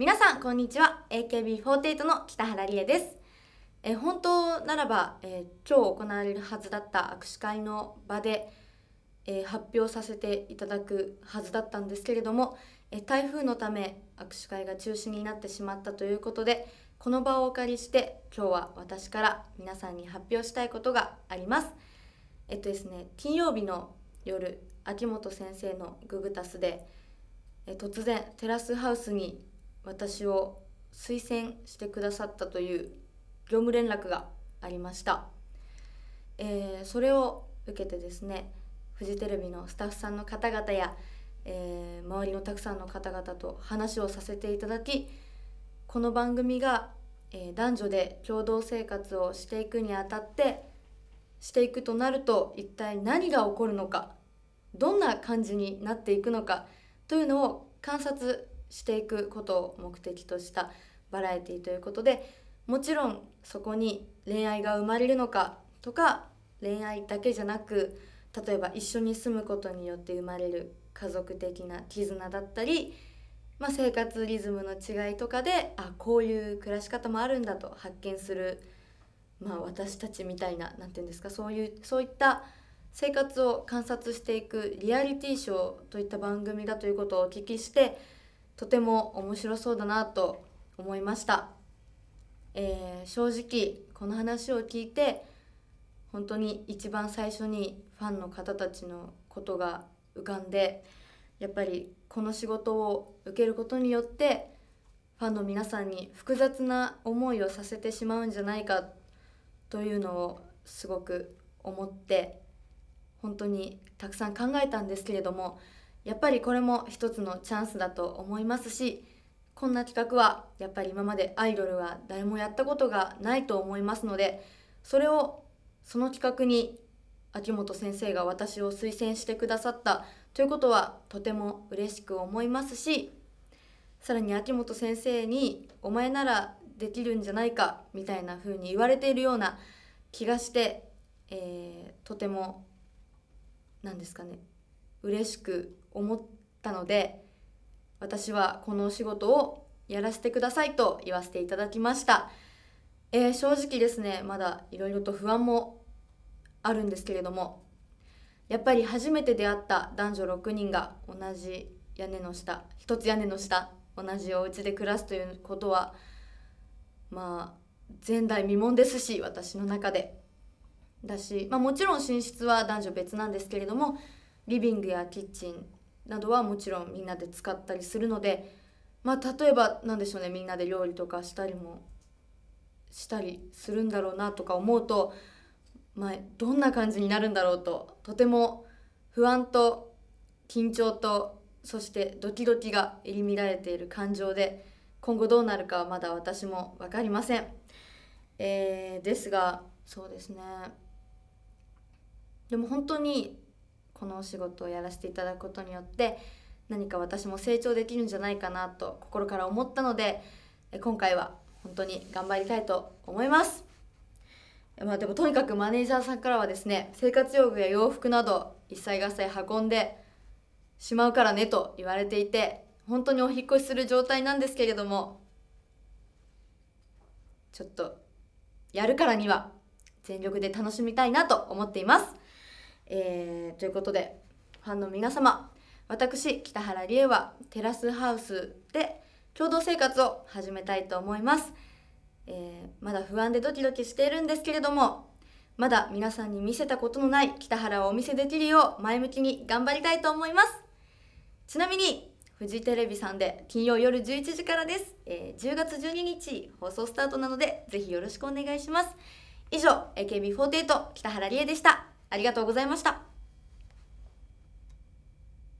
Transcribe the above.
皆さんこんにちは AKB48 の北原理恵ですえ本当ならば、えー、今日行われるはずだった握手会の場で、えー、発表させていただくはずだったんですけれども、えー、台風のため握手会が中止になってしまったということでこの場をお借りして今日は私から皆さんに発表したいことがあります。えっとですね金曜日の夜秋元先生の「ググタスで」で突然テラスハウスに私を推薦してくださったという業務連絡がありました、えー、それを受けてですねフジテレビのスタッフさんの方々や、えー、周りのたくさんの方々と話をさせていただきこの番組が、えー、男女で共同生活をしていくにあたってしていくとなると一体何が起こるのかどんな感じになっていくのかというのを観察していくことを目的としたバラエティということでもちろんそこに恋愛が生まれるのかとか恋愛だけじゃなく例えば一緒に住むことによって生まれる家族的な絆だったり、まあ、生活リズムの違いとかであこういう暮らし方もあるんだと発見する、まあ、私たちみたいな何て言うんですかそういうそういった生活を観察していくリアリティショーといった番組だということをお聞きして。とても面白そうだなと思いました、えー、正直この話を聞いて本当に一番最初にファンの方たちのことが浮かんでやっぱりこの仕事を受けることによってファンの皆さんに複雑な思いをさせてしまうんじゃないかというのをすごく思って本当にたくさん考えたんですけれどもやっぱりこれも一つのチャンスだと思いますしこんな企画はやっぱり今までアイドルは誰もやったことがないと思いますのでそれをその企画に秋元先生が私を推薦してくださったということはとても嬉しく思いますしさらに秋元先生に「お前ならできるんじゃないか」みたいな風に言われているような気がして、えー、とても何ですかね嬉しく思ったので私はこのお仕事をやらせてくださいと言わせていただきました、えー、正直ですねまだいろいろと不安もあるんですけれどもやっぱり初めて出会った男女6人が同じ屋根の下一つ屋根の下同じお家で暮らすということはまあ前代未聞ですし私の中でだし、まあ、もちろん寝室は男女別なんですけれどもリビングやキッチンなどはもちろんみんなで使ったりするのでまあ例えば何でしょうねみんなで料理とかしたりもしたりするんだろうなとか思うと、まあ、どんな感じになるんだろうととても不安と緊張とそしてドキドキが入り乱れている感情で今後どうなるかはまだ私も分かりません、えー、ですがそうですねでも本当にこのお仕事をやらせていただくことによって何か私も成長できるんじゃないかなと心から思ったので今回は本当に頑張りたいと思いますまあでもとにかくマネージャーさんからはですね生活用具や洋服など一切合切運んでしまうからねと言われていて本当にお引越しする状態なんですけれどもちょっとやるからには全力で楽しみたいなと思っていますえー、ということでファンの皆様私北原理恵はテラスハウスで共同生活を始めたいと思います、えー、まだ不安でドキドキしているんですけれどもまだ皆さんに見せたことのない北原をお見せできるよう前向きに頑張りたいと思いますちなみにフジテレビさんで金曜夜11時からです、えー、10月12日放送スタートなのでぜひよろしくお願いします以上 AKB48 北原理恵でしたありがとうございました。